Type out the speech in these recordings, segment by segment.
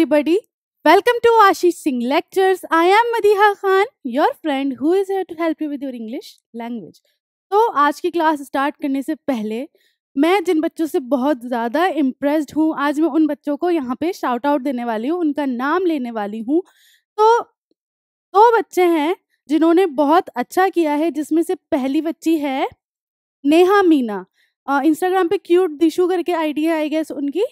everybody. Welcome to Ashish Singh Lectures. I am Madiha Khan, your friend who is here to help you with your English language. so आज की class start करने से पहले मैं जिन बच्चों से बहुत ज़्यादा इम्प्रेस्ड हूँ आज मैं उन बच्चों को यहाँ पे शाउट आउट देने वाली हूँ उनका नाम लेने वाली हूँ तो दो बच्चे हैं जिन्होंने बहुत अच्छा किया है जिसमें से पहली बच्ची है नेहा मीना इंस्टाग्राम पे क्यूट दिशु करके आइडिया आई गेस उनकी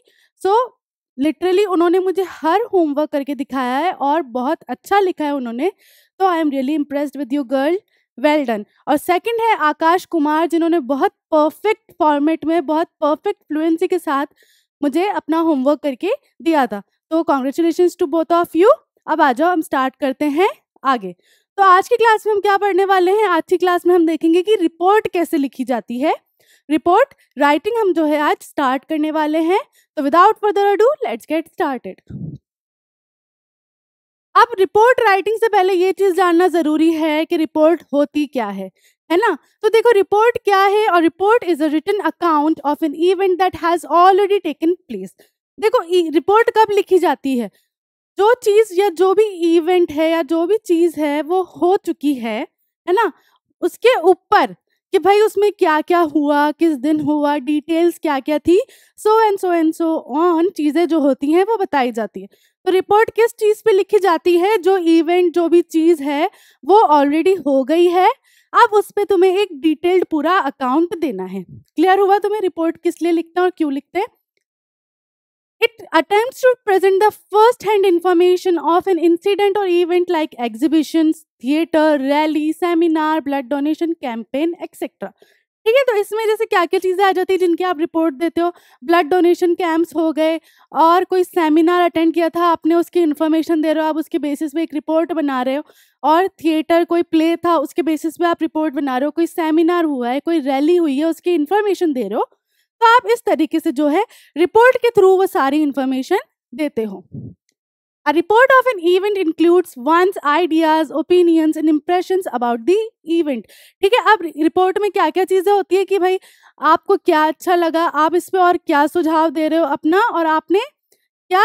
सो so, लिटरली उन्होंने मुझे हर होमवर्क करके दिखाया है और बहुत अच्छा लिखा है उन्होंने तो I am really impressed with you girl well done और सेकंड है आकाश कुमार जिन्होंने बहुत परफेक्ट फॉर्मेट में बहुत परफेक्ट फ्लुएंसी के साथ मुझे अपना होमवर्क करके दिया था तो congratulation to both of you अब आ जाओ हम स्टार्ट करते हैं आगे तो आज की क्लास में हम क्या पढ़ने वाले हैं आज की क्लास में हम देखेंगे कि रिपोर्ट कैसे लिखी जाती है रिपोर्ट राइटिंग हम जो है आज स्टार्ट करने वाले हैं तो without further do let's get started अब रिपोर्ट राइटिंग से पहले ये चीज़ जानना ज़रूरी है कि रिपोर्ट होती क्या है है ना तो देखो रिपोर्ट क्या है और report is a return account of an event that has already taken place देखो रिपोर्ट कब लिखी जाती है जो चीज़ या जो भी इवेंट है या जो भी चीज़ है वो हो चुकी है है ना उसके ऊपर कि भाई उसमें क्या क्या हुआ किस दिन हुआ डिटेल्स क्या क्या थी so and so and so on चीज़ें जो होती हैं वो बताई जाती है तो रिपोर्ट किस चीज़ पे लिखी जाती है जो इवेंट जो भी चीज़ है वो ऑलरेडी हो गई है अब उस पर तुम्हें एक डिटेल्ड पूरा अकाउंट देना है क्लियर हुआ तुम्हें रिपोर्ट किस लिए लिखते हैं और क्यों लिखते हैं It attempts to present the first hand information of an incident or event like exhibitions, theater, rally, seminar, blood donation campaign, etc. ठीक है तो इसमें जैसे क्या क्या चीज़ें आ जाती है जिनकी आप रिपोर्ट देते हो ब्लड डोनेशन कैंप्स हो गए और कोई सेमिनार अटेंड किया था आपने उसकी इन्फॉर्मेशन दे रहे हो आप उसके बेसिस पे एक रिपोर्ट बना रहे हो और थिएटर कोई प्ले था उसके बेसिस पे आप रिपोर्ट बना रहे हो कोई सेमिनार हुआ है कोई रैली हुई है उसकी इन्फॉर्मेशन दे रहे हो तो आप इस तरीके से जो है रिपोर्ट के थ्रू वो सारी इंफॉर्मेशन देते हो A report of an event includes one's ideas, opinions and impressions about the event. ठीक है अब रिपोर्ट में क्या क्या चीज़ें होती है कि भाई आपको क्या अच्छा लगा आप इस पर और क्या सुझाव दे रहे हो अपना और आपने क्या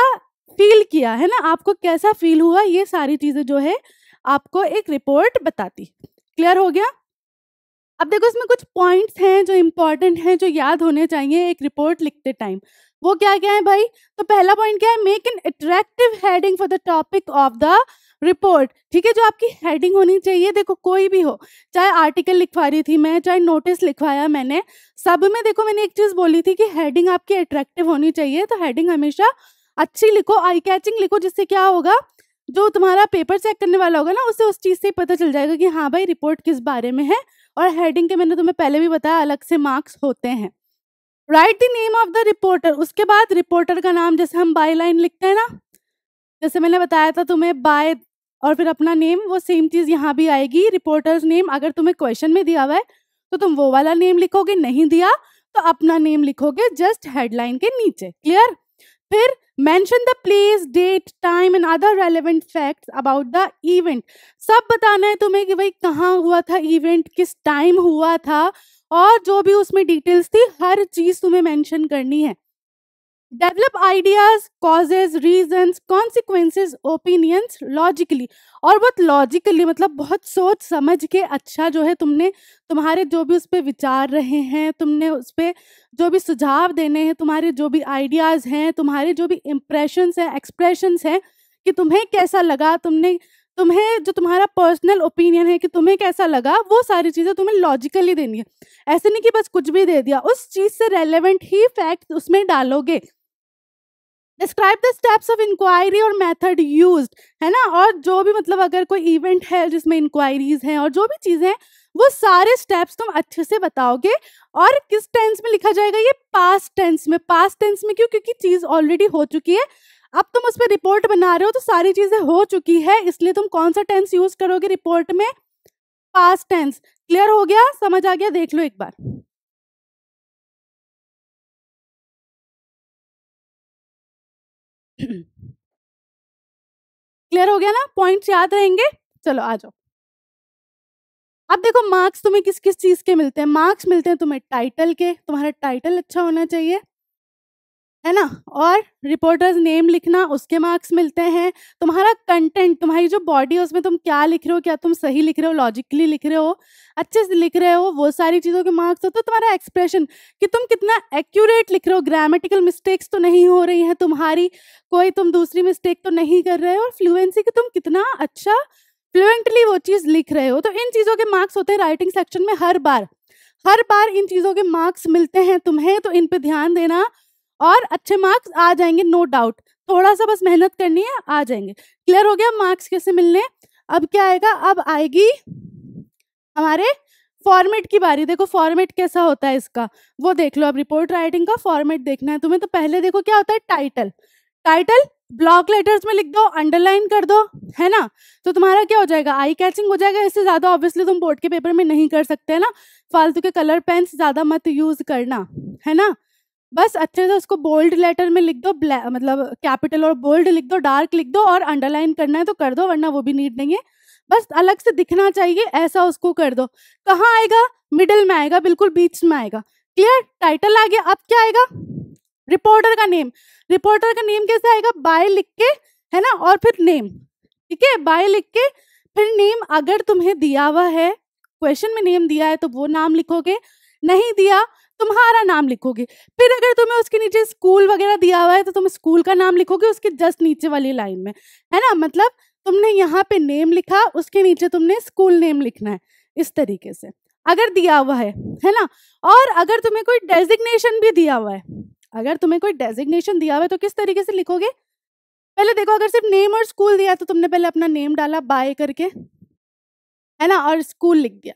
फील किया है ना आपको कैसा फील हुआ ये सारी चीज़ें जो है आपको एक रिपोर्ट बताती क्लियर हो गया अब देखो इसमें कुछ पॉइंट्स हैं जो इम्पोर्टेंट हैं जो याद होने चाहिए एक रिपोर्ट लिखते टाइम वो क्या क्या है भाई तो पहला पॉइंट क्या है make an attractive heading for the topic of the report ठीक है जो आपकी हेडिंग होनी चाहिए देखो कोई भी हो चाहे आर्टिकल लिखवा रही थी मैं चाहे नोटिस लिखवाया मैंने सब में देखो मैंने एक चीज़ बोली थी कि हेडिंग आपकी अट्रैक्टिव होनी चाहिए तो हेडिंग हमेशा अच्छी लिखो आई कैचिंग लिखो जिससे क्या होगा जो तुम्हारा पेपर चेक करने वाला होगा ना उसे उस चीज़ से पता चल जाएगा कि हाँ भाई रिपोर्ट किस बारे में है और हेडिंग के मैंने तुम्हें पहले भी बताया अलग से मार्क्स होते हैं write the name of the reporter उसके बाद रिपोर्टर का नाम जैसे हम बाय लाइन लिखते हैं ना जैसे मैंने बताया था तुम्हें बाय और फिर अपना नेम वो सेम चीज़ यहाँ भी आएगी रिपोर्टर्स नेम अगर तुम्हें क्वेश्चन में दिया हुआ है तो तुम वो वाला नेम लिखोगे नहीं दिया तो अपना नेम लिखोगे जस्ट हेडलाइन के नीचे क्लियर फिर mention the place date time and other relevant facts about the event सब बताना है तुम्हें कि भाई कहाँ हुआ था इवेंट किस टाइम हुआ था और जो भी उसमें डिटेल्स थी हर चीज़ तुम्हें मेंशन करनी है develop ideas causes reason consequences opinions logically और बहुत लॉजिकली मतलब बहुत सोच समझ के अच्छा जो है तुमने तुम्हारे जो भी उस पर विचार रहे हैं तुमने उस पर जो भी सुझाव देने हैं तुम्हारे जो भी आइडियाज़ हैं तुम्हारे जो भी इम्प्रेशन हैं एक्सप्रेशंस हैं कि तुम्हें कैसा लगा तुमने तुम्हें जो तुम्हारा पर्सनल ओपिनियन है कि तुम्हें कैसा लगा वो सारी चीज़ें तुम्हें लॉजिकली देनी है ऐसे नहीं कि बस कुछ भी दे दिया उस चीज़ से रेलेवेंट ही फैक्ट उसमें डालोगे describe the steps of inquiry और मेथड यूज है ना और जो भी मतलब अगर कोई इवेंट है जिसमें इंक्वायरीज हैं और जो भी चीज़ें हैं वो सारे स्टेप्स तुम अच्छे से बताओगे और किस टेंस में लिखा जाएगा ये पास्ट टेंस में पास्ट टेंस में क्यों क्योंकि चीज़ ऑलरेडी हो चुकी है अब तुम उस पर रिपोर्ट बना रहे हो तो सारी चीज़ें हो चुकी है इसलिए तुम कौन सा टेंस यूज़ करोगे रिपोर्ट में पास्ट टेंस क्लियर हो गया समझ आ गया देख लो एक बार क्लियर हो गया ना पॉइंट्स याद रहेंगे चलो आ जाओ अब देखो मार्क्स तुम्हें किस किस चीज के मिलते हैं मार्क्स मिलते हैं तुम्हें टाइटल के तुम्हारा टाइटल अच्छा होना चाहिए है ना और रिपोर्टर्स नेम लिखना उसके मार्क्स मिलते हैं तुम्हारा कंटेंट तुम्हारी जो बॉडी है उसमें तुम क्या लिख रहे हो क्या तुम सही लिख रहे हो लॉजिकली लिख रहे हो अच्छे से लिख रहे हो वो सारी चीज़ों के मार्क्स होते तो तुम्हारा एक्सप्रेशन कि तुम कितना एक्यूरेट लिख रहे हो ग्रामेटिकल मिस्टेक्स तो नहीं हो रही हैं तुम्हारी कोई तुम दूसरी मिस्टेक तो नहीं कर रहे हो और फ्लुएंसी कि तुम कितना अच्छा फ्लुएंटली वो चीज़ लिख रहे हो तो इन चीज़ों के मार्क्स होते हैं राइटिंग सेक्शन में हर बार हर बार इन चीज़ों के मार्क्स मिलते हैं तुम्हें तो इन पर ध्यान देना और अच्छे मार्क्स आ जाएंगे नो डाउट थोड़ा सा बस मेहनत करनी है आ जाएंगे क्लियर हो गया मार्क्स कैसे मिलने अब क्या आएगा अब आएगी हमारे फॉर्मेट की बारी देखो फॉर्मेट कैसा होता है इसका वो देख लो अब रिपोर्ट राइटिंग का फॉर्मेट देखना है तुम्हें तो पहले देखो क्या होता है टाइटल टाइटल ब्लॉक लेटर्स में लिख दो अंडरलाइन कर दो है ना तो तुम्हारा क्या हो जाएगा आई कैचिंग हो जाएगा इससे ज़्यादा ऑब्वियसली तुम बोर्ड के पेपर में नहीं कर सकते है ना फालतू के कलर पेन्स ज़्यादा मत यूज़ करना है ना बस अच्छे से उसको बोल्ड लेटर में लिख दो मतलब कैपिटल और बोल्ड लिख दो डार्क लिख दो और अंडरलाइन करना है तो कर दो वरना वो भी नीड नहीं है बस अलग से दिखना चाहिए ऐसा उसको कर दो कहाँ आएगा मिडिल में आएगा बिल्कुल बीच में आएगा क्लियर टाइटल आ गया अब क्या आएगा रिपोर्टर का नेम रिपोर्टर का नेम कैसे आएगा बाय लिख के है ना और फिर नेम ठीक है बाय लिख के फिर नेम अगर तुम्हें दिया हुआ है क्वेश्चन में नेम दिया है तो वो नाम लिखोगे नहीं दिया तुम्हारा नाम लिखोगे फिर अगर तुम्हें उसके नीचे स्कूल वगैरह दिया हुआ है तो तुम स्कूल का नाम लिखोगे उसके जस्ट नीचे वाली लाइन में है ना मतलब तुमने यहाँ पे नेम लिखा उसके नीचे तुमने स्कूल नेम लिखना है इस तरीके से अगर दिया हुआ है है ना और अगर तुम्हें कोई डेजिग्नेशन भी दिया हुआ है अगर तुम्हें कोई डेजिग्नेशन दिया हुआ है तो किस तरीके से लिखोगे पहले देखो अगर सिर्फ नेम और स्कूल दिया तो तुमने पहले अपना नेम डाला बाय करके है ना और स्कूल लिख दिया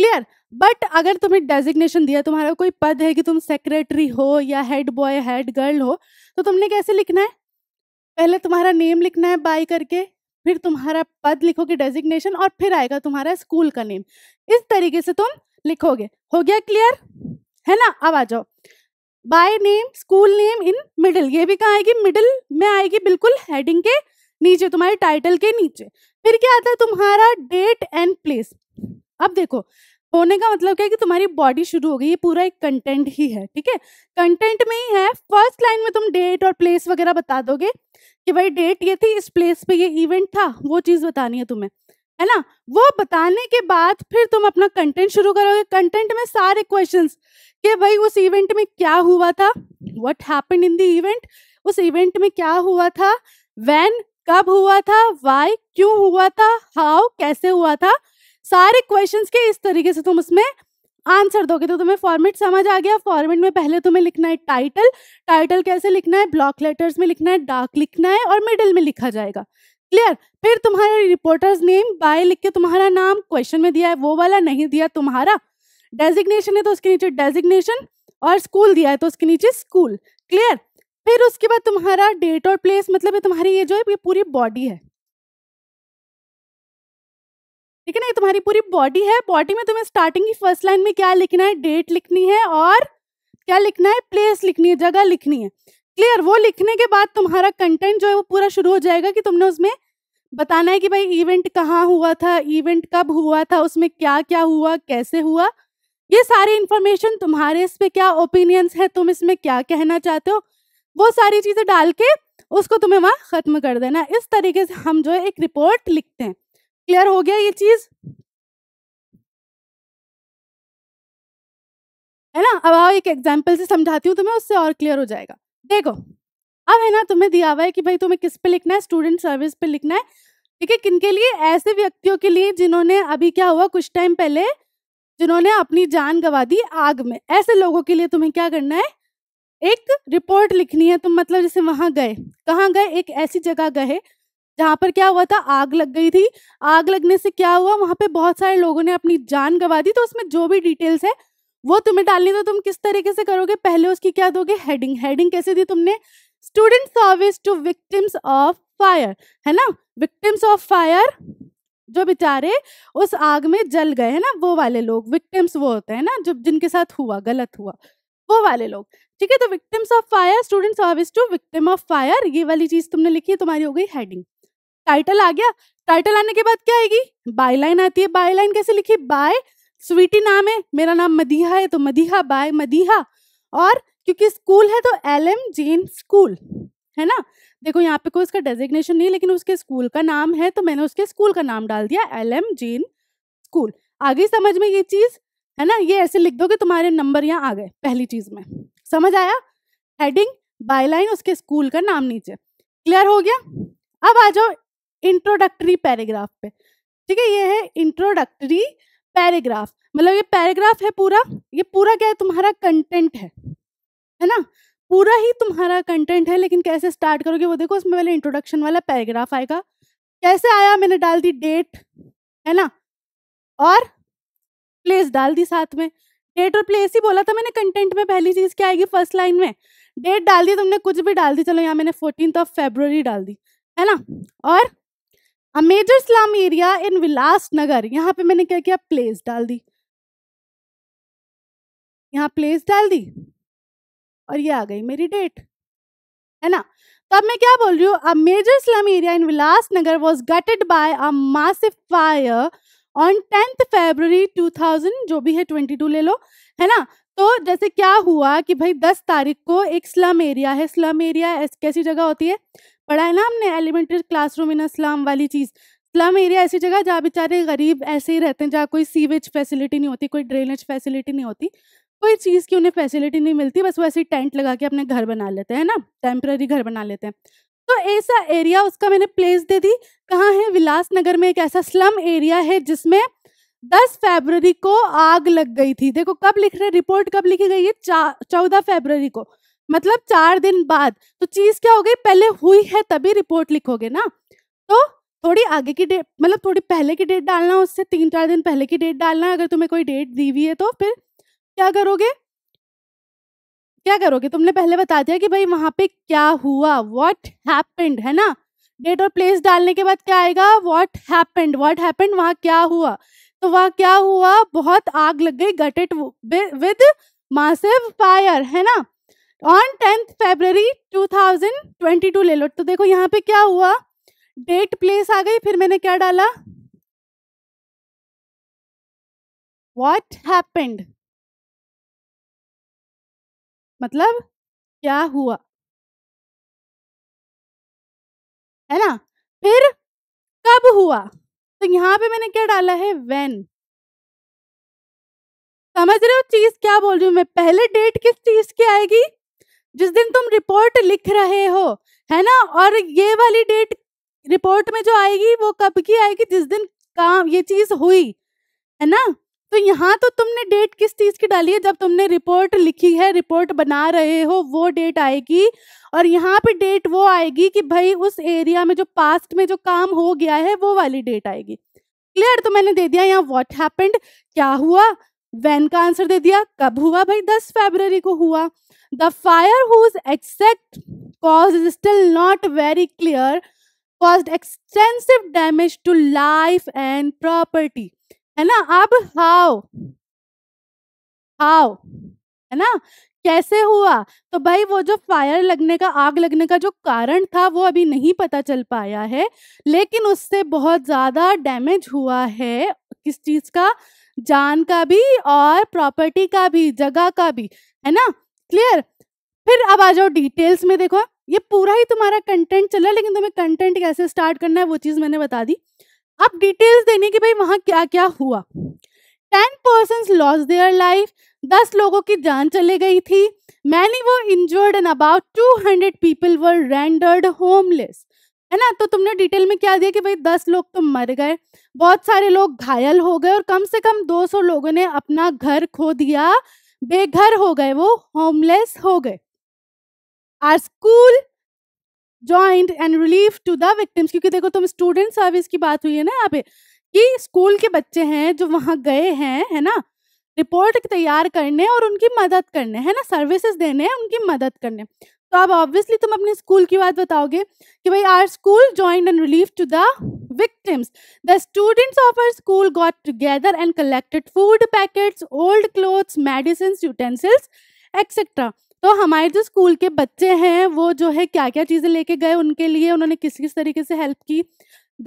क्लियर बट अगर तुम्हें डेजिग्नेशन दिया तुम्हारा कोई पद है कि तुम सेक्रेटरी हो या हेड बॉय हेड गर्ल हो तो तुमने कैसे लिखना है पहले तुम्हारा नेम लिखना है बाय करके फिर तुम्हारा पद लिखोगे डेजिग्नेशन और फिर आएगा तुम्हारा स्कूल का नेम इस तरीके से तुम लिखोगे हो गया क्लियर है ना अब आ जाओ by name school name in middle ये भी कहाँ आएगी मिडिल में आएगी बिल्कुल हेडिंग के नीचे तुम्हारे टाइटल के नीचे फिर क्या आता है तुम्हारा डेट एंड प्लेस अब देखो होने का मतलब क्या है कि तुम्हारी बॉडी शुरू हो गई ये पूरा एक कंटेंट ही है ठीक है कंटेंट में ही है फर्स्ट लाइन में तुम डेट और प्लेस वगैरह बता दोगे कि भाई डेट ये थी इस प्लेस पे ये इवेंट था वो चीज़ बतानी है तुम्हें है ना वो बताने के बाद फिर तुम अपना कंटेंट शुरू करोगे कंटेंट में सारे क्वेश्चन कि भाई उस इवेंट में क्या हुआ था what happen in the event उस इवेंट में क्या हुआ था वैन कब हुआ था वाई क्यों हुआ था हाउ कैसे हुआ था सारे क्वेश्चंस के इस तरीके से तुम उसमें आंसर दोगे तो तुम्हें फॉर्मेट समझ आ गया फॉर्मेट में पहले तुम्हें लिखना है टाइटल टाइटल कैसे लिखना है ब्लॉक लेटर्स में लिखना है डार्क लिखना है और मिडिल में लिखा जाएगा क्लियर फिर तुम्हारे रिपोर्टर्स नेम बाय लिख के तुम्हारा नाम क्वेश्चन में दिया है वो वाला नहीं दिया तुम्हारा डेजिग्नेशन है तो उसके नीचे डेजिग्नेशन और स्कूल दिया है तो उसके नीचे स्कूल क्लियर फिर उसके बाद तुम्हारा डेट और प्लेस मतलब ये तुम्हारी ये जो है ये पूरी बॉडी है ठीक है ना ये तुम्हारी पूरी बॉडी है बॉडी में तुम्हें स्टार्टिंग की फर्स्ट लाइन में क्या लिखना है डेट लिखनी है और क्या लिखना है प्लेस लिखनी है जगह लिखनी है क्लियर वो लिखने के बाद तुम्हारा कंटेंट जो है वो पूरा शुरू हो जाएगा कि तुमने उसमें बताना है कि भाई इवेंट कहाँ हुआ था इवेंट कब हुआ था उसमें क्या क्या हुआ कैसे हुआ ये सारी इन्फॉर्मेशन तुम्हारे इस पर क्या ओपिनियंस है तुम इसमें क्या कहना चाहते हो वो सारी चीज़ें डाल के उसको तुम्हें वहाँ ख़त्म कर देना इस तरीके से हम जो है एक रिपोर्ट लिखते हैं क्लियर हो गया ये चीज है ना अब आओ एक एग्जांपल से समझाती हूँ तुम्हें उससे और क्लियर हो जाएगा देखो अब है ना तुम्हें दिया हुआ है कि भाई तुम्हें किस पे लिखना है स्टूडेंट सर्विस पे लिखना है ठीक है किन के लिए ऐसे व्यक्तियों के लिए जिन्होंने अभी क्या हुआ कुछ टाइम पहले जिन्होंने अपनी जान गवा दी आग में ऐसे लोगों के लिए तुम्हें क्या करना है एक रिपोर्ट लिखनी है तुम मतलब जैसे वहां गए कहाँ गए एक ऐसी जगह गए जहाँ पर क्या हुआ था आग लग गई थी आग लगने से क्या हुआ वहाँ पे बहुत सारे लोगों ने अपनी जान गवा दी तो उसमें जो भी डिटेल्स है वो तुम्हें डालनी तो तुम किस तरीके से करोगे पहले उसकी क्या दोगे हेडिंग हेडिंग कैसे दी तुमने student service to victims of fire है ना विक्टिम्स ऑफ फायर जो बेचारे उस आग में जल गए है ना वो वाले लोग विक्टिम्स वो होते हैं ना जो जिनके साथ हुआ गलत हुआ वो वाले लोग ठीक है तो victims of fire student service to victim of fire ये वाली चीज तुमने लिखी है तुम्हारी हो गई हेडिंग टाइटल आ गया टाइटल आने के बाद क्या आएगी बायलाइन आती है बायलाइन कैसे लिखी बाय स्वीटी नाम है मेरा नाम मदीहा है तो मदीहा बाय मदीहा और क्योंकि स्कूल है तो एल एम जेन स्कूल है ना देखो यहाँ पे कोई इसका डेजिग्नेशन नहीं लेकिन उसके स्कूल का नाम है तो मैंने उसके स्कूल का नाम डाल दिया एल एम जेन स्कूल आगे समझ में ये चीज़ है ना ये ऐसे लिख दो कि तुम्हारे नंबर यहाँ आ गए पहली चीज़ में समझ आया हेडिंग बायलाइन उसके स्कूल का नाम नीचे क्लियर हो गया अब आ जाओ इंट्रोडक्टरी पैराग्राफ पे ठीक है ये है इंट्रोडक्टरी पैराग्राफ मतलब ये पैराग्राफ है पूरा ये पूरा क्या है तुम्हारा कंटेंट है है ना पूरा ही तुम्हारा कंटेंट है लेकिन कैसे स्टार्ट करोगे वो देखो उसमें पहले इंट्रोडक्शन वाला पैराग्राफ आएगा कैसे आया मैंने डाल दी डेट है ना और प्लेस डाल दी साथ में डेट और प्लेस ही बोला था मैंने कंटेंट में पहली चीज़ क्या आएगी फर्स्ट लाइन में डेट डाल दी तुमने कुछ भी डाल दी चलो यहाँ मैंने फोर्टीन ऑफ फेब्रवरी डाल दी है ना और a major slum area in Vilas Nagar यहाँ पे मैंने क्या किया प्लेस डाल दी यहाँ प्लेस डाल दी और ये आ गई मेरी डेट है ना तो अब मैं क्या बोल रही हूँ a major slum area in Vilas Nagar was gutted by a massive fire on tenth February 2000 जो भी है 22 ले लो है ना तो जैसे क्या हुआ कि भाई 10 तारीख को एक स्लम एरिया है स्लम एरिया कैसी जगह होती है पढ़ा है ना हमने एलिमेंट्री क्लासरूम इन स्लम वाली चीज़ स्लम एरिया ऐसी जगह जहाँ बेचारे गरीब ऐसे ही रहते हैं जहाँ कोई सीवेज फैसिलिटी नहीं होती कोई ड्रेनेज फैसिलिटी नहीं होती कोई चीज़ की उन्हें फैसिलिटी नहीं मिलती बस वो ऐसे टेंट लगा के अपने घर बना लेते हैं ना टेम्प्ररी घर बना लेते हैं तो ऐसा एरिया उसका मैंने प्लेस दे दी कहाँ है विलास नगर में एक ऐसा स्लम एरिया है जिसमें 10 फरवरी को आग लग गई थी देखो कब लिख रहे रिपोर्ट कब लिखी गई है चौदह फरवरी को मतलब चार दिन बाद तो चीज क्या हो गई पहले हुई है तभी रिपोर्ट लिखोगे ना तो थोड़ी आगे की डेट मतलब थोड़ी पहले की डेट डालना उससे तीन चार दिन पहले की डेट डालना अगर तुम्हें कोई डेट दी हुई है तो फिर क्या करोगे क्या करोगे तुमने पहले बता दिया कि भाई वहां पे क्या हुआ वॉट हैपेंड है ना डेट और प्लेस डालने के बाद क्या आएगा वॉट हैपेंड वॉट हैपेंड वहाँ क्या हुआ तो वहाँ क्या हुआ बहुत आग लग गई गटेड विद मासिव फायर है ना ऑन टेंथ फेबररी 2022 ले लो तो देखो यहाँ पे क्या हुआ डेट प्लेस आ गई फिर मैंने क्या डाला वॉट हैपेंड मतलब क्या हुआ है ना फिर कब हुआ तो यहाँ पे मैंने क्या डाला है वेन समझ रहे हो चीज क्या बोल रही हूँ मैं पहले डेट किस चीज की आएगी जिस दिन तुम रिपोर्ट लिख रहे हो है ना और ये वाली डेट रिपोर्ट में जो आएगी वो कब की आएगी जिस दिन काम ये चीज हुई है ना तो यहाँ तो तुमने डेट किस चीज की डाली है जब तुमने रिपोर्ट लिखी है रिपोर्ट बना रहे हो वो डेट आएगी और यहाँ पे डेट वो आएगी कि भाई उस एरिया में जो पास्ट में जो काम हो गया है वो वाली डेट आएगी क्लियर तो मैंने दे दिया यहाँ व्हाट हैपेंड क्या हुआ वैन का आंसर दे दिया कब हुआ भाई दस फेबर को हुआ The fire, whose exact cause is still not very clear, caused extensive damage to life and property. है ना अब हाउ हाउ है ना कैसे हुआ तो भाई वो जो फायर लगने का आग लगने का जो कारण था वो अभी नहीं पता चल पाया है लेकिन उससे बहुत ज्यादा डैमेज हुआ है किस चीज का जान का भी और प्रॉपर्टी का भी जगह का भी है ना क्लियर फिर अब आ जाओ डिटेल्स में देखो ये पूरा ही तुम्हारा कंटेंट चला लेकिन तुम्हें कंटेंट कैसे स्टार्ट करना है वो चीज मैंने बता दी अब डिटेल्स देने की भाई वहां क्या क्या हुआ ten person loss their life दस लोगों की जान चले गई थी मैनी वो injured and about two hundred people were rendered homeless है ना तो तुमने डिटेल में क्या दिया कि भाई दस लोग तो मर गए बहुत सारे लोग घायल हो गए और कम से कम दो सौ लोगों ने अपना घर खो दिया बेघर हो गए वो होमलेस हो गए our school joined and relief to the victims क्योंकि देखो तुम स्टूडेंट सर्विस की बात हुई है ना यहाँ पे कि स्कूल के बच्चे हैं जो वहाँ गए हैं है ना रिपोर्ट तैयार करने और उनकी मदद करने है ना सर्विसेज देने उनकी मदद करने तो आप ऑब्वियसली तुम अपने स्कूल की बात बताओगे कि भाई our school join and relief to the victims the students of our school got together and collected food packets old clothes medicine utensils etcetera तो हमारे जो स्कूल के बच्चे हैं वो जो है क्या क्या चीज़ें लेके गए उनके लिए उन्होंने किस किस तरीके से हेल्प की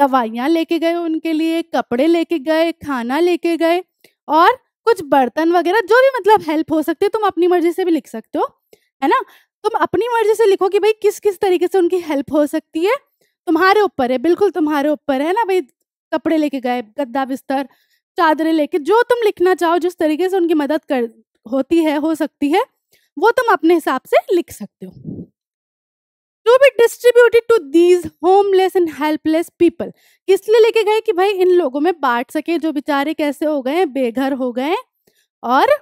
दवाइयाँ लेके गए उनके लिए कपड़े लेके गए खाना लेके गए और कुछ बर्तन वगैरह जो भी मतलब हेल्प हो सकते है तुम अपनी मर्जी से भी लिख सकते हो है ना तुम अपनी मर्जी से लिखो कि भाई किस किस तरीके से उनकी हेल्प हो सकती है तुम्हारे ऊपर है बिल्कुल तुम्हारे ऊपर है ना भाई कपड़े लेके गए गद्दा बिस्तर चादरें लेके जो तुम लिखना चाहो जिस तरीके से उनकी मदद कर होती है हो सकती है वो तुम अपने हिसाब से लिख सकते हो to be distributed to these homeless and helpless people इसलिए लेके गए कि भाई इन लोगों में बांट सके जो बेचारे कैसे हो गए बेघर हो गए और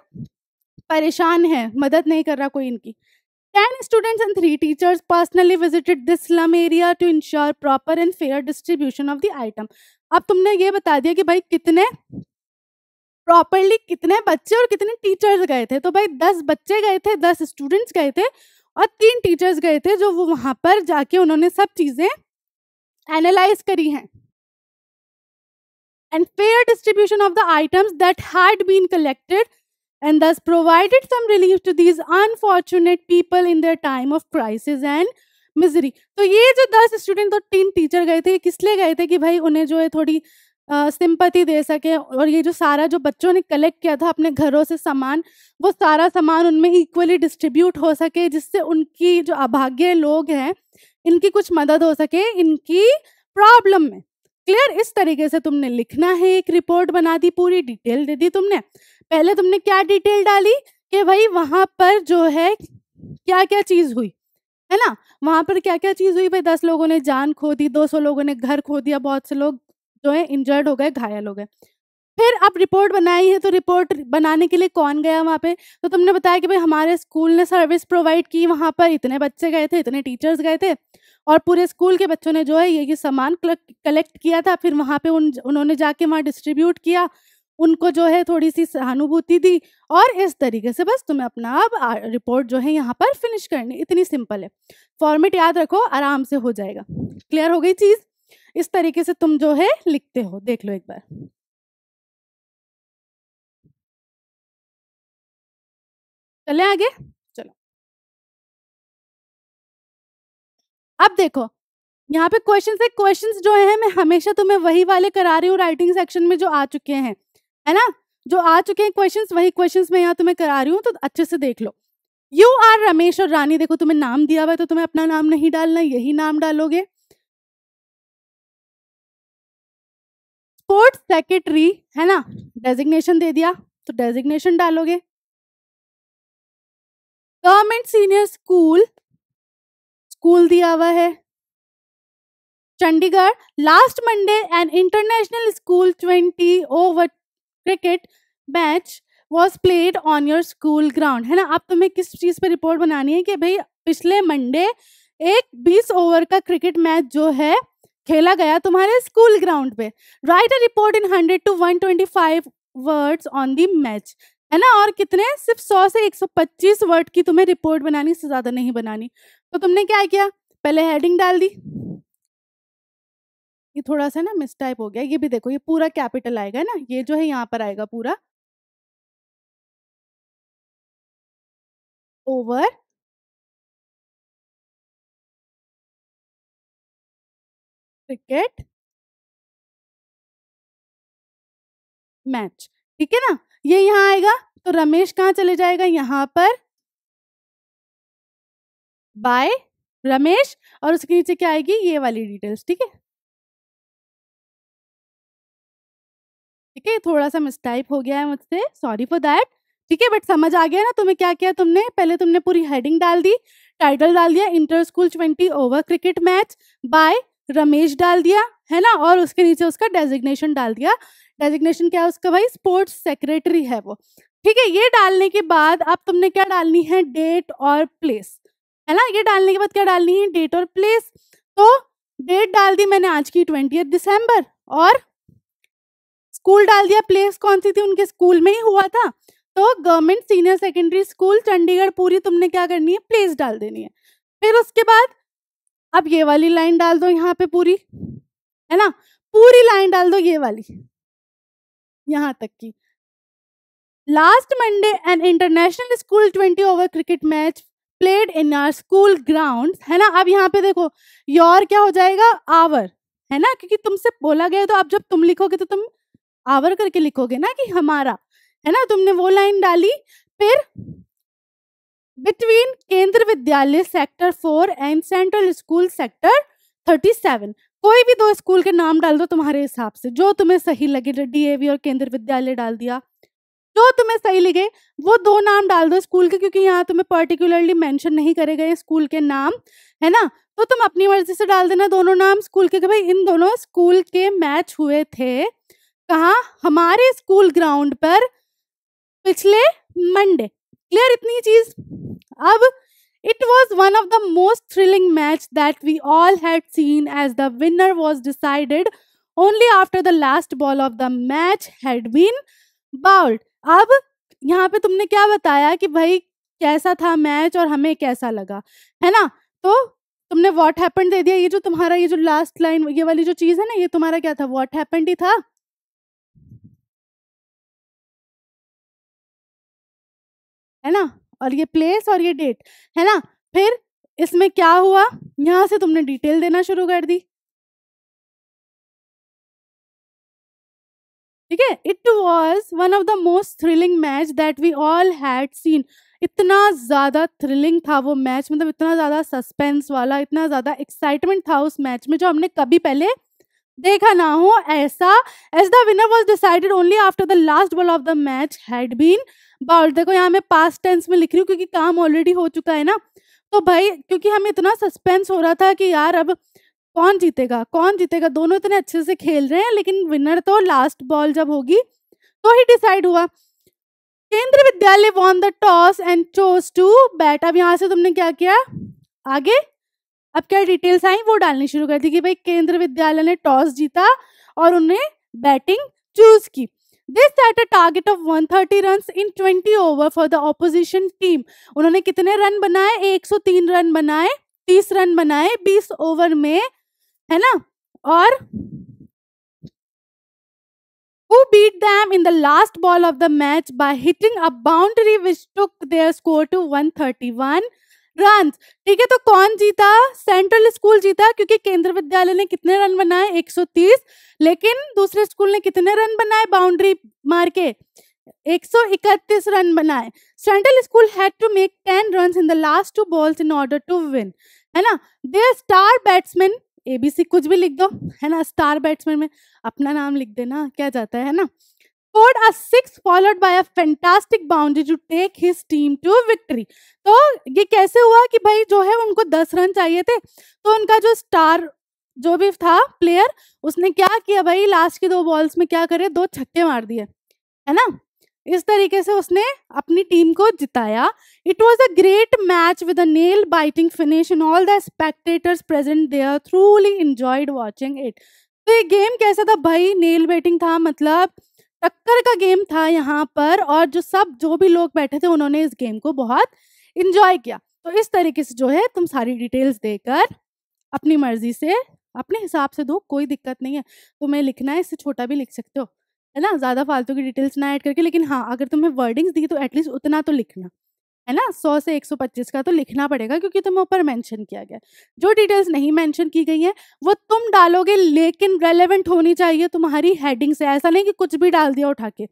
परेशान है मदद नहीं कर रहा कोई इनकी 10 students and 3 teachers personally visited this slum area to ensure proper and fair distribution of the item. अब तुमने ये बता दिया कि भाई कितने प्रॉपरली कितने बच्चे और कितने टीचर्स गए थे तो भाई दस बच्चे गए थे दस स्टूडेंट्स गए थे और तीन टीचर्स गए थे जो वो वहां पर जाके उन्होंने सब चीजें एनालाइज करी हैं and fair distribution of the items that had been collected and thus provided some relief to these unfortunate people in their time of crisis and misery तो ये जो दस स्टूडेंट और तीन टीचर गए थे किस लिए गए थे कि भाई उन्हें जो है थोड़ी सिंपति दे सके और ये जो सारा जो बच्चों ने कलेक्ट किया था अपने घरों से सामान वो सारा सामान उनमें इक्वली डिस्ट्रीब्यूट हो सके जिससे उनकी जो अभाग्य लोग हैं इनकी कुछ मदद हो सके इनकी प्रॉब्लम में क्लियर इस तरीके से तुमने लिखना है एक रिपोर्ट बना दी पूरी डिटेल दे दी तुमने पहले तुमने क्या डिटेल डाली कि भाई वहां पर जो है क्या क्या चीज हुई है ना वहां पर क्या क्या चीज हुई भाई दस लोगों ने जान खो दी दो सौ लोगों ने घर खो दिया बहुत से लोग जो है इंजर्ड हो गए घायल हो गए फिर आप रिपोर्ट बनाई है तो रिपोर्ट बनाने के लिए कौन गया वहाँ पे तो तुमने बताया कि भाई हमारे स्कूल ने सर्विस प्रोवाइड की वहाँ पर इतने बच्चे गए थे इतने टीचर्स गए थे और पूरे स्कूल के बच्चों ने जो है ये ये सामान कलेक्ट किया था फिर वहाँ पे उन उन्होंने जाके वहाँ डिस्ट्रीब्यूट किया उनको जो है थोड़ी सी सहानुभूति दी और इस तरीके से बस तुम्हें अपना अब रिपोर्ट जो है यहाँ पर फिनिश करनी इतनी सिंपल है फॉर्मेट याद रखो आराम से हो जाएगा क्लियर हो गई चीज़ इस तरीके से तुम जो है लिखते हो देख लो एक बार चले आगे चलो अब देखो यहाँ पे क्वेश्चन है क्वेश्चन जो है मैं हमेशा तुम्हें वही वाले करा रही हूँ राइटिंग सेक्शन में जो आ चुके हैं है ना जो आ चुके हैं क्वेश्चंस वही क्वेश्चंस मैं यहाँ तुम्हें करा रही हूँ तो अच्छे से देख लो यू आर रमेश और रानी देखो तुम्हें नाम दिया हुआ है तो तुम्हें अपना नाम नहीं डालना यही नाम डालोगे स्पोर्ट्स सेक्रेटरी है ना डेजिग्नेशन दे दिया तो डेजिग्नेशन डालोगे गवर्नमेंट सीनियर स्कूल स्कूल दिया हुआ है Chandigarh last Monday an international school twenty over cricket match was played on your school ground है ना अब तुम्हें किस चीज़ पर रिपोर्ट बनानी है कि भाई पिछले मंडे एक बीस ओवर का क्रिकेट मैच जो है खेला गया तुम्हारे स्कूल ग्राउंड पे write a report in hundred to one twenty five words on the match है ना और कितने सिर्फ सौ से एक सौ पच्चीस वर्ड की तुम्हें रिपोर्ट बनानी से ज़्यादा नहीं बनानी तो तुमने क्या किया पहले हेडिंग डाल दी ये थोड़ा सा ना मिस टाइप हो गया ये भी देखो ये पूरा कैपिटल आएगा ना ये जो है यहाँ पर आएगा पूरा ओवर क्रिकेट मैच ठीक है ना ये यहाँ आएगा तो रमेश कहाँ चले जाएगा यहाँ पर बाय रमेश और उसके नीचे क्या आएगी ये वाली डिटेल्स ठीक है ठीक है थोड़ा सा मिसटाइप हो गया है मुझसे सॉरी फॉर दैट ठीक है बट समझ आ गया ना तुम्हें क्या किया तुमने पहले तुमने पूरी हेडिंग डाल दी टाइटल डाल दिया inter school twenty over cricket match by Ramesh डाल दिया है ना और उसके नीचे उसका डेजिग्नेशन डाल दिया डेजिग्नेशन क्या है उसका भाई स्पोर्ट्स सेक्रेटरी है वो ठीक है ये डालने के बाद अब तुमने क्या डालनी है डेट और प्लेस है ना ये डालने के बाद क्या डालनी है डेट और प्लेस तो डेट डाल दी मैंने आज की ट्वेंटी दिसंबर और स्कूल डाल दिया प्लेस कौन सी थी उनके स्कूल में ही हुआ था तो government senior secondary school Chandigarh पूरी तुमने क्या करनी है प्लेस डाल देनी है फिर उसके बाद अब ये वाली लाइन डाल दो यहाँ पे पूरी है ना पूरी लाइन डाल दो ये वाली यहाँ तक की last Monday an international school twenty over cricket match played in our school ground है ना अब यहाँ पे देखो योर क्या हो जाएगा आवर है ना क्योंकि तुमसे बोला गया तो अब जब तुम लिखोगे तो तुम आवर करके लिखोगे ना कि हमारा है ना तुमने वो लाइन डाली फिर between Kendra Vidyalaya sector four and central school sector thirty seven कोई भी दो स्कूल के नाम डाल दो तुम्हारे हिसाब से जो तुम्हें सही लगे डीएवी और केंद्र विद्यालय डाल दिया जो तुम्हें सही लगे वो दो नाम डाल दो स्कूल के क्योंकि यहाँ तुम्हें पर्टिकुलरली मेंशन नहीं करे गए स्कूल के नाम है ना तो तुम अपनी मर्जी से डाल देना दोनों नाम स्कूल के भाई इन दोनों स्कूल के मैच हुए थे कहा हमारे स्कूल ग्राउंड पर पिछले मंडे क्लियर इतनी चीज अब it was one of the most thrilling match that we all had seen as the winner was decided only after the last ball of the match had been bowled अब यहाँ पे तुमने क्या बताया कि भाई कैसा था मैच और हमें कैसा लगा है ना तो तुमने व्हाट हैपन दे दिया ये जो तुम्हारा ये जो लास्ट लाइन ये वाली जो चीज है ना ये तुम्हारा क्या था व्हाट हैपन ही था है ना और ये प्लेस और ये डेट है ना फिर इसमें क्या हुआ यहाँ से तुमने डिटेल देना शुरू कर दी ठीक है it was one of the most thrilling match that we all had seen इतना ज़्यादा थ्रिलिंग था वो मैच मतलब इतना ज़्यादा सस्पेंस वाला इतना ज़्यादा एक्साइटमेंट था उस मैच में जो हमने कभी पहले देखा ना हो ऐसा as the winner was decided only after the last ball of the match had been bowled देखो यहाँ मैं पास टेंस में लिख रही हूँ क्योंकि काम ऑलरेडी हो चुका है ना तो भाई क्योंकि हमें इतना सस्पेंस हो रहा था कि यार अब कौन जीतेगा कौन जीतेगा दोनों इतने अच्छे से खेल रहे हैं लेकिन विनर तो लास्ट बॉल जब होगी तो ही डिसाइड हुआ Kendriya Vidyalaya won the toss and chose to bat अब यहाँ से तुमने क्या किया आगे अब क्या डिटेल्स आई वो डालनी शुरू कर दी कि भाई केंद्र विद्यालय ने टॉस जीता और उन्हें बैटिंग चूज की they set a target of 130 run in 20 over for the opposition team उन्होंने कितने रन बनाए 103 रन बनाए 30 रन बनाए 20 ओवर में है ना और who beat them in the last ball of the match by hitting a boundary which took their score to 131 run ठीक है तो कौन जीता सेंट्रल स्कूल जीता क्योंकि केंद्र विद्यालय ने कितने रन बनाए 130 लेकिन दूसरे स्कूल ने कितने रन बनाए बाउंड्री मार के 131 रन बनाए central school had to make 10 run in the last two balls in order to win है ना देर स्टार बैट्समैन एबीसी कुछ भी लिख दो है ना स्टार बैट्समैन में अपना नाम लिख देना क्या जाता है ना scored a six followed by a fantastic boundary to take his team to victory. तो ये कैसे हुआ कि भाई जो है उनको दस रन चाहिए थे तो उनका जो स्टार जो भी था प्लेयर उसने क्या किया भाई लास्ट के दो बॉल्स में क्या करे दो छक्के मार दिए है ना इस तरीके से उसने अपनी टीम को जिताया it was a great match with a nail biting finish in all the spectators present are thoroughly enjoyed watching it तो ये गेम कैसा था भाई नेल बैटिंग था मतलब टक्कर का गेम था यहाँ पर और जो सब जो भी लोग बैठे थे उन्होंने इस गेम को बहुत इंजॉय किया तो इस तरीके से जो है तुम सारी डिटेल्स देकर अपनी मर्जी से अपने हिसाब से दो कोई दिक्कत नहीं है तुम्हें लिखना है इससे छोटा भी लिख सकते हो है ना ज़्यादा फालतू की डिटेल्स ना ऐड करके लेकिन हाँ अगर तुम्हें वर्डिंग्स दी तो एटलीस्ट उतना तो लिखना है ना 100 से 125 का तो लिखना पड़ेगा क्योंकि तुम्हें ऊपर मेंशन किया गया जो डिटेल्स नहीं मेंशन की गई हैं वो तुम डालोगे लेकिन रेलेवेंट होनी चाहिए तुम्हारी हेडिंग से ऐसा नहीं कि कुछ भी डाल दिया उठा के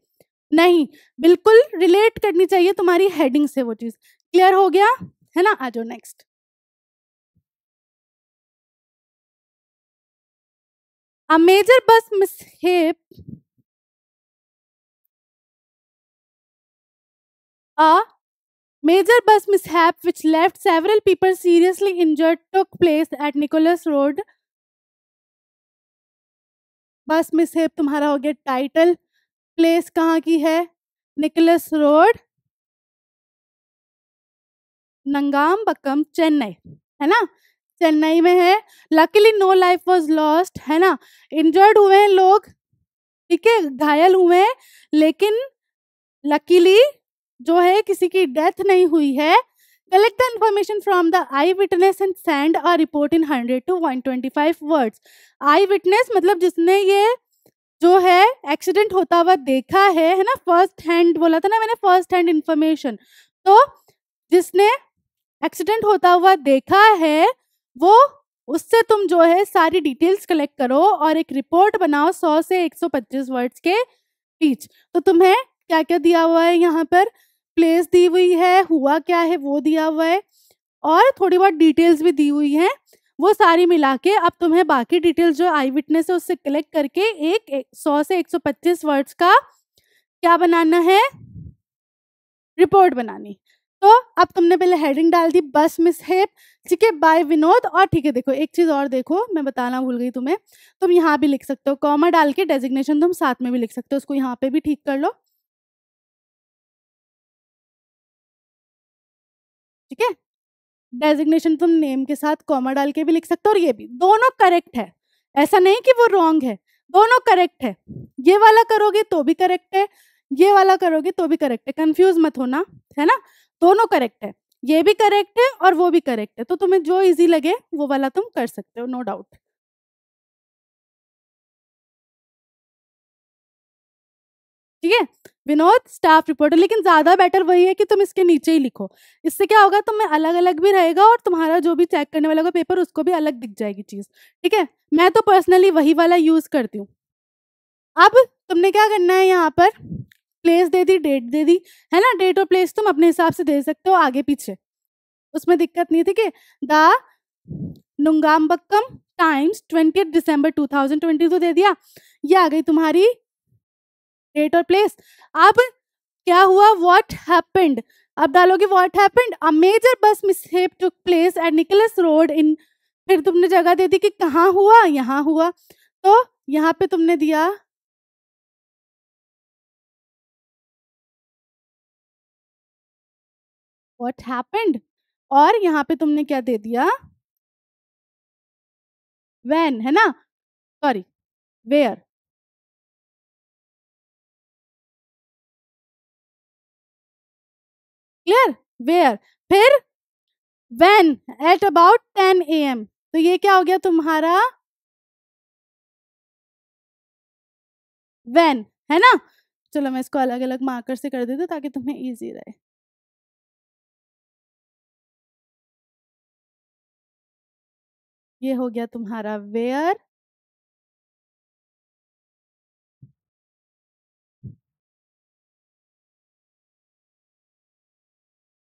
नहीं बिल्कुल रिलेट करनी चाहिए तुम्हारी हेडिंग से वो चीज़ क्लियर हो गया है ना आ जाओ next A major bus mishap. A Major bus mishap which left several people seriously injured took place at Nicholas Road. बस मिसहेप तुम्हारा हो गया टाइटल प्लेस कहाँ की है निकोलस रोड बक्कम चेन्नई है ना चेन्नई में है luckily no life was lost है ना इंजर्ड हुए हैं लोग ठीक है घायल हुए हैं लेकिन लकीली जो है किसी की डेथ नहीं हुई है the eyewitness and send eyewitness report in hundred to one twenty five words eyewitness मतलब जिसने ये जो है एक्सीडेंट होता हुआ देखा है है ना फर्स्ट हैंड बोला था ना मैंने फर्स्ट हैंड इंफॉर्मेशन तो जिसने एक्सीडेंट होता हुआ देखा है वो उससे तुम जो है सारी डिटेल्स कलेक्ट करो और एक रिपोर्ट बनाओ 100 से 125 वर्ड्स के बीच तो तुम्हें क्या क्या दिया हुआ है यहाँ पर प्लेस दी हुई है हुआ क्या है वो दिया हुआ है और थोड़ी बहुत डिटेल्स भी दी हुई है वो सारी मिला के अब तुम्हें बाकी डिटेल्स जो आई विटनेस है उससे कलेक्ट करके एक, एक सौ से एक सौ पच्चीस वर्ड्स का क्या बनाना है रिपोर्ट बनानी तो अब तुमने पहले हेडिंग डाल दी बस हेप ठीक है बाय विनोद और ठीक है देखो एक चीज़ और देखो मैं बताना भूल गई तुम्हें तुम यहाँ भी लिख सकते हो कॉमा डाल के डेजिग्नेशन तुम साथ में भी लिख सकते हो उसको यहाँ पे भी ठीक कर लो ठीक है डेजिग्नेशन तुम नेम के साथ कॉमा डाल के भी लिख सकते हो और ये भी दोनों करेक्ट है ऐसा नहीं कि वो रॉन्ग है दोनों करेक्ट है ये वाला करोगे तो भी करेक्ट है ये वाला करोगे तो भी करेक्ट है कंफ्यूज मत होना है ना दोनों करेक्ट है ये भी करेक्ट है और वो भी करेक्ट है तो तुम्हें जो इजी लगे वो वाला तुम कर सकते हो नो डाउट ठीक है विनोद स्टाफ रिपोर्टर लेकिन ज़्यादा बेटर वही है कि तुम इसके नीचे ही लिखो इससे क्या होगा तुम्हें अलग अलग भी रहेगा और तुम्हारा जो भी चेक करने वाला होगा पेपर उसको भी अलग दिख जाएगी चीज़ ठीक है मैं तो पर्सनली वही वाला यूज़ करती हूँ अब तुमने क्या करना है यहाँ पर प्लेस दे दी डेट दे दी है ना डेट और प्लेस तुम अपने हिसाब से दे सकते हो आगे पीछे उसमें दिक्कत नहीं थी कि the Nungambakkam times twenty December two thousand twenty तो दे दिया ये आ गई तुम्हारी डेट और प्लेस अब क्या हुआ वॉट हैपेंड अब डालोगे what happened a major bus mishap took place at Nicholas road in फिर तुमने जगह दे दी कि कहाँ हुआ यहाँ हुआ तो यहाँ पे तुमने दिया वॉट हैपेंड और यहाँ पे तुमने क्या दे दिया वैन है ना सॉरी वेयर क्लियर वेयर फिर when at about ten a m तो ये क्या हो गया तुम्हारा वेन है ना चलो मैं इसको अलग अलग मार्कर से कर देती ताकि तुम्हें इजी रहे ये हो गया तुम्हारा वेयर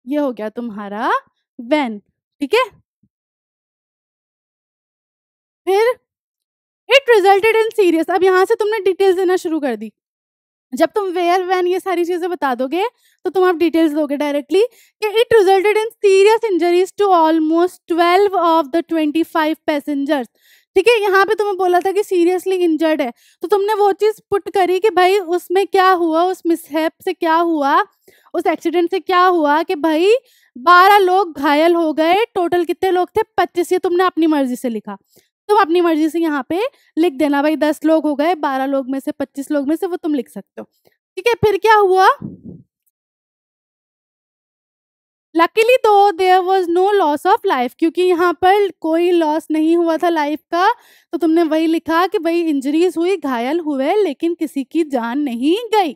ये हो गया तुम्हारा वेन ठीक है फिर इट रिजल्टेड इन सीरियस अब यहां से तुमने डिटेल्स देना शुरू कर दी जब तुम वेयर वैन ये सारी चीजें बता दोगे तो तुम आप डिटेल्स दोगे डायरेक्टली कि it resulted in serious injuries to almost twelve of the twenty five passengers ठीक है यहाँ पे तुम्हें बोला था कि सीरियसली इंजर्ड है तो तुमने वो चीज पुट करी कि भाई उसमें क्या हुआ उस मिसहेप से क्या हुआ उस एक्सीडेंट से क्या हुआ कि भाई बारह लोग घायल हो गए टोटल कितने लोग थे पच्चीस ये तुमने अपनी मर्जी से लिखा तुम अपनी मर्जी से यहाँ पे लिख देना भाई दस लोग हो गए बारह लोग में से पच्चीस लोग में से वो तुम लिख सकते हो ठीक है फिर क्या हुआ लकीली तो there was no loss of life क्योंकि यहाँ पर कोई लॉस नहीं हुआ था लाइफ का तो तुमने वही लिखा कि भाई इंजरीज हुई घायल हुए लेकिन किसी की जान नहीं गई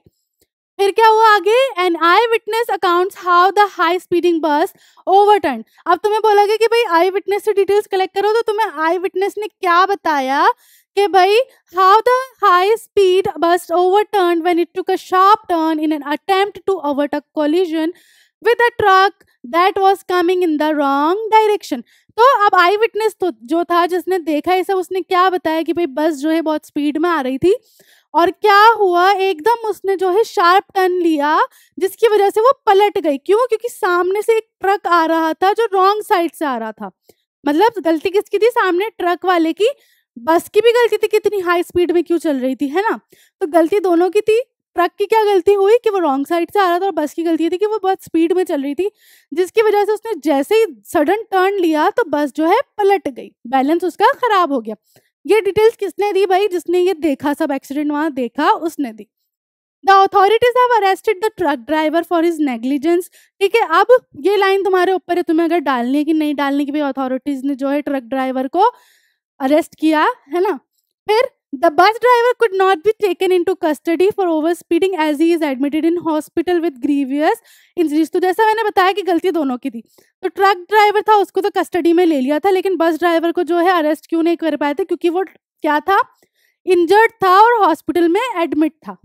फिर क्या हुआ आगे an eyewitness account how the high speeding bus overturn अब तुम्हें बोला गया कि भाई आई विटनेस से डिटेल्स कलेक्ट करो तो तुम्हें आई विटनेस ने क्या बताया कि भाई how the high speed bus overturn when it took a sharp turn in an attempt to overtake collision with a truck that was coming in the wrong direction तो अब आई विटनेस तो जो था जिसने देखा इसे उसने क्या बताया कि भाई बस जो है बहुत स्पीड में आ रही थी और क्या हुआ एकदम उसने जो है शार्प टर्न लिया जिसकी वजह से वो पलट गई क्यों क्योंकि सामने से एक ट्रक आ रहा था जो रॉन्ग साइड से आ रहा था मतलब गलती किसकी थी सामने ट्रक वाले की बस की भी गलती थी कितनी हाई स्पीड में क्यों चल रही थी है ना तो गलती दोनों की थी ट्रक की क्या गलती हुई कि वो रॉन्ग साइड से आ रहा था और बस की गलती थी कि वो बहुत स्पीड में चल रही थी जिसकी वजह से उसने जैसे ही सडन टर्न लिया तो बस जो है पलट गई बैलेंस उसका खराब हो गया ये डिटेल्स किसने दी भाई जिसने ये देखा सब एक्सीडेंट वहां देखा उसने दी the authorities have arrested the truck driver for his negligence ठीक है अब ये लाइन तुम्हारे ऊपर है तुम्हें अगर डालनी है कि नहीं डालनी की भाई अथॉरिटीज ने जो है ट्रक ड्राइवर को अरेस्ट किया है ना फिर The bus driver could not be taken into custody for overspeeding as he is admitted in hospital with grievous injuries. तो जैसा मैंने बताया कि गलती दोनों की थी तो ट्रक ड्राइवर था उसको तो कस्टडी में ले लिया था लेकिन बस ड्राइवर को जो है अरेस्ट क्यों नहीं कर पाए थे क्योंकि वो क्या था इंजर्ड था और हॉस्पिटल में एडमिट था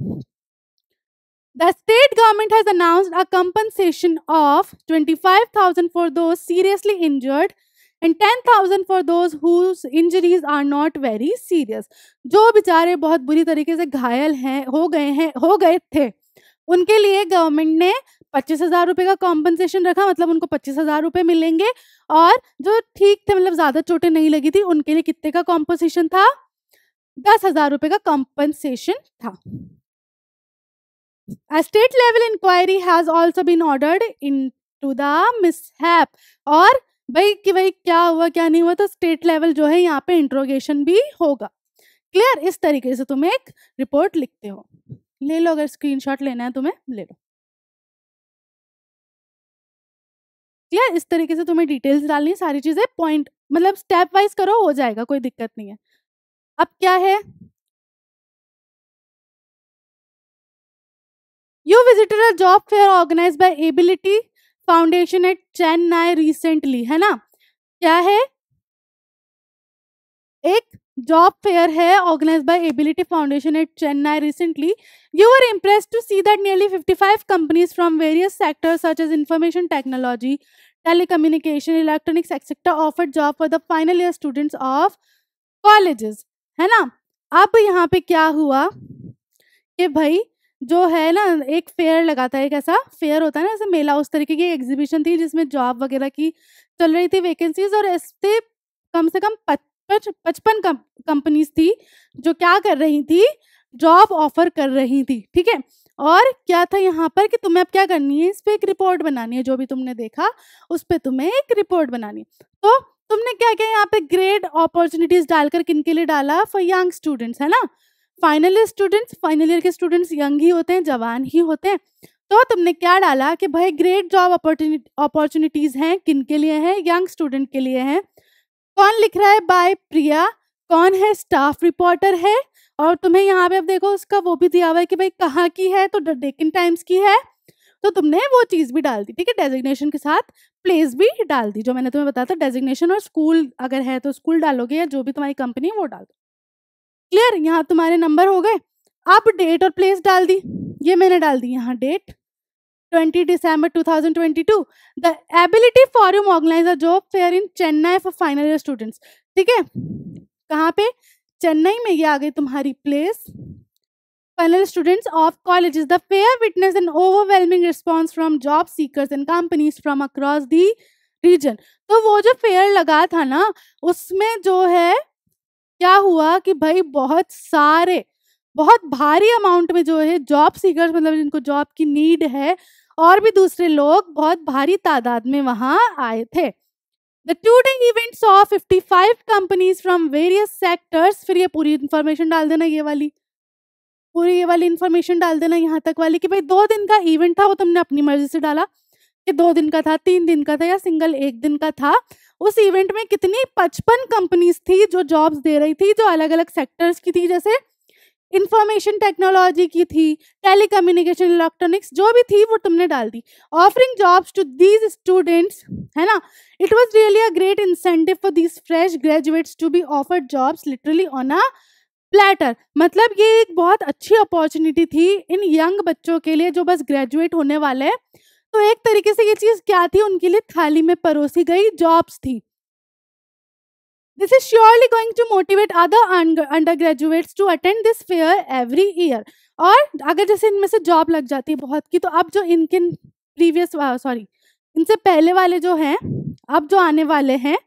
the state government has announced of twenty five thousand for those seriously injured and ten thousand for those whose injuries are not very serious जो बेचारे बहुत बुरी तरीके से घायल हैं हो गए हैं हो गए थे उनके लिए गवर्नमेंट ने पच्चीस हजार रुपये का कॉम्पनसेशन रखा मतलब उनको पच्चीस हजार रुपये मिलेंगे और जो ठीक थे मतलब ज़्यादा चोटें नहीं लगी थी उनके लिए कितने का कॉम्पनसेशन था दस हजार रुपये का कॉम्पनसेशन था state level inquiry has also been ordered into the mishap और भाई कि भाई क्या हुआ क्या नहीं हुआ तो स्टेट लेवल जो है यहाँ पे इंट्रोगेशन भी होगा क्लियर इस तरीके से तुम एक रिपोर्ट लिखते हो ले लो अगर स्क्रीनशॉट लेना है तुम्हें ले लो क्लियर इस तरीके से तुम्हें डिटेल्स डालनी सारी चीजें पॉइंट मतलब स्टेप वाइज करो हो जाएगा कोई दिक्कत नहीं है अब क्या है you visited a job fair organise by Ability Foundation at Chennai recently है ना क्या है एक जॉब फेयर है organise by Ability Foundation at Chennai recently you are impress to see that nearly 55 companies from various sectors such as information technology telecommunication electronics etcetera offer job for the final year students of colleges है ना अब यहाँ पे क्या हुआ कि भाई जो है ना एक फेयर लगाता है एक ऐसा फेयर होता है ना ऐसे मेला उस तरीके की एग्जीबिशन थी जिसमें जॉब वगैरह की चल रही थी वैकेंसीज और ऐसे कम से कम पचपन कंपनीज थी जो क्या कर रही थी जॉब ऑफर कर रही थी ठीक है और क्या था यहाँ पर कि तुम्हें अब क्या करनी है इस पर एक रिपोर्ट बनानी है जो भी तुमने देखा उस पर तुम्हें एक रिपोर्ट बनानी है तो तुमने क्या क्या यहाँ पे ग्रेड अपॉर्चुनिटीज डालकर किन के लिए डाला फॉर यंग स्टूडेंट्स है ना final year students final year के स्टूडेंट्स यंग ही होते हैं जवान ही होते हैं तो तुमने क्या डाला कि भाई ग्रेट जॉब अपॉर्चुनिटी अपॉर्चुनिटीज़ हैं किन के लिए हैं यंग स्टूडेंट के लिए हैं कौन लिख रहा है बाय प्रिया कौन है स्टाफ रिपोर्टर है और तुम्हें यहाँ पे अब देखो उसका वो भी दिया हुआ है कि भाई कहाँ की है तो डेकिन टाइम्स की है तो तुमने वो चीज़ भी डाल दी ठीक है डेजिग्नेशन के साथ प्लेस भी डाल दी जो मैंने तुम्हें बताया था डेजिग्नेशन और स्कूल अगर है तो स्कूल डालोगे या जो भी तुम्हारी कंपनी वो डाल दो क्लियर यहाँ तुम्हारे नंबर हो गए आप डेट और प्लेस डाल दी ये मैंने डाल दी यहाँ date 20 December 2022. The Ability forum organized a job fair in Chennai for final year students. ठीक है कहाँ पे चेन्नई में ये आ गई तुम्हारी place final students of college the fair witness an overwhelming response from job seeker and companies from across the region तो वो जो फेयर लगा था ना उसमें जो है क्या हुआ कि भाई बहुत सारे बहुत भारी अमाउंट में जो है जॉब सीकर मतलब जिनको जॉब की नीड है और भी दूसरे लोग बहुत भारी तादाद में वहां आए थे the today of fifty five companies from various sectors फिर ये पूरी इन्फॉर्मेशन डाल देना ये वाली पूरी ये वाली इन्फॉर्मेशन डाल देना यहाँ तक वाली कि भाई दो दिन का इवेंट था वो तुमने अपनी मर्जी से डाला कि दो दिन का था तीन दिन का था या सिंगल एक दिन का था उस इवेंट में कितनी पचपन कंपनीज थी जो जॉब्स दे रही थी जो अलग अलग सेक्टर्स की थी जैसे इंफॉर्मेशन टेक्नोलॉजी की थी टेलीकम्युनिकेशन इलेक्ट्रॉनिक्स जो भी थी वो तुमने डाल दी offering jobs to these students है ना it was really a great incentive for these fresh graduates to be offered jobs literally on a platter मतलब ये एक बहुत अच्छी अपॉर्चुनिटी थी इन यंग बच्चों के लिए जो बस ग्रेजुएट होने वाले हैं तो एक तरीके से ये चीज क्या थी उनके लिए थाली में परोसी गई जॉब्स थी is surely going to motivate other undergraduate to attend this fair every year और अगर जैसे इनमें से जॉब लग जाती है बहुत की तो अब जो इनके प्रीवियस सॉरी इनसे पहले वाले जो हैं अब जो आने वाले हैं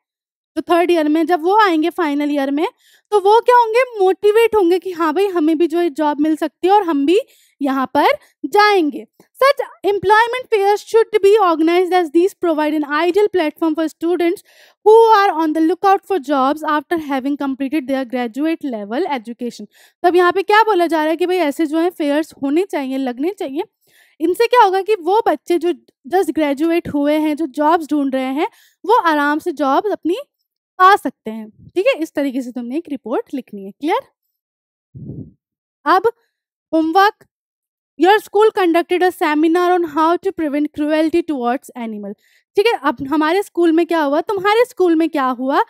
जो थर्ड ईयर में जब वो आएंगे फाइनल ईयर में तो वो क्या होंगे मोटिवेट होंगे कि हाँ भाई हमें भी जो है जॉब मिल सकती है और हम भी यहाँ पर जाएंगे Such employment fairs should be organized as these provide an ideal platform for students who are on the lookout for jobs after having completed their graduate level education. तब यहाँ पे क्या बोला जा रहा है कि भाई ऐसे जो है फेयर्स होने चाहिए लगने चाहिए इनसे क्या होगा कि वो बच्चे जो जस्ट ग्रेजुएट हुए हैं जो जॉब्स ढूंढ रहे हैं वो आराम से जॉब अपनी पा सकते हैं ठीक है इस तरीके से तुमने एक रिपोर्ट लिखनी है क्लियर अब homework your school conducted a seminar on how to prevent cruelty towards animal ठीक है अब हमारे स्कूल में क्या हुआ तुम्हारे स्कूल में क्या हुआ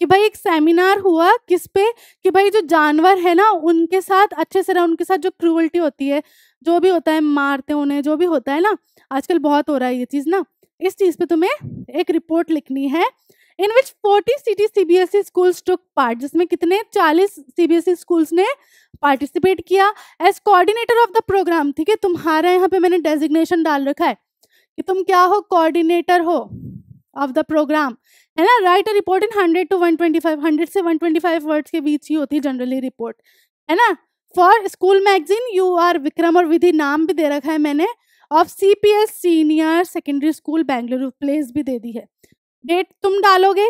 कि भाई एक सेमिनार हुआ किस पे कि भाई जो जानवर है ना उनके साथ अच्छे से रहा उनके साथ जो क्रूअल्टी होती है जो भी होता है मारते उन्हें जो भी होता है ना आजकल बहुत हो रहा है ये चीज़ ना इस चीज़ पे तुम्हें एक रिपोर्ट लिखनी है in which 40 city CBSE schools took part जिसमें कितने 40 सीबीएसई स्कूल्स ने पार्टिसिपेट किया as coordinator of the programme ठीक है तुम्हारा यहाँ पे मैंने डेजिग्नेशन डाल रखा है कि तुम क्या हो कोऑर्डिनेटर हो ऑफ द प्रोग्राम है ना write a report in hundred to one twenty five hundred से वन ट्वेंटी फाइव वर्ड्स के बीच ही होती है जनरली रिपोर्ट है ना for school magazine you are Vikram और विधि नाम भी दे रखा है मैंने of C P S senior secondary school Bengaluru place भी दे दी है डेट तुम डालोगे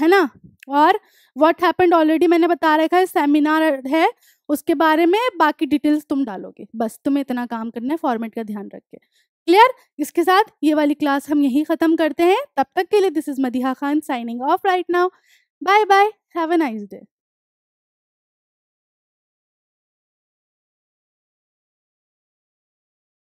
है ना और व्हाट हैपेंड ऑलरेडी मैंने बता रखा है सेमिनार है उसके बारे में बाकी डिटेल्स तुम डालोगे बस तुम्हें इतना काम करना है फॉर्मेट का ध्यान रख के क्लियर इसके साथ ये वाली क्लास हम यहीं ख़त्म करते हैं तब तक के लिए this is Madiha Khan signing off right now bye bye have a nice day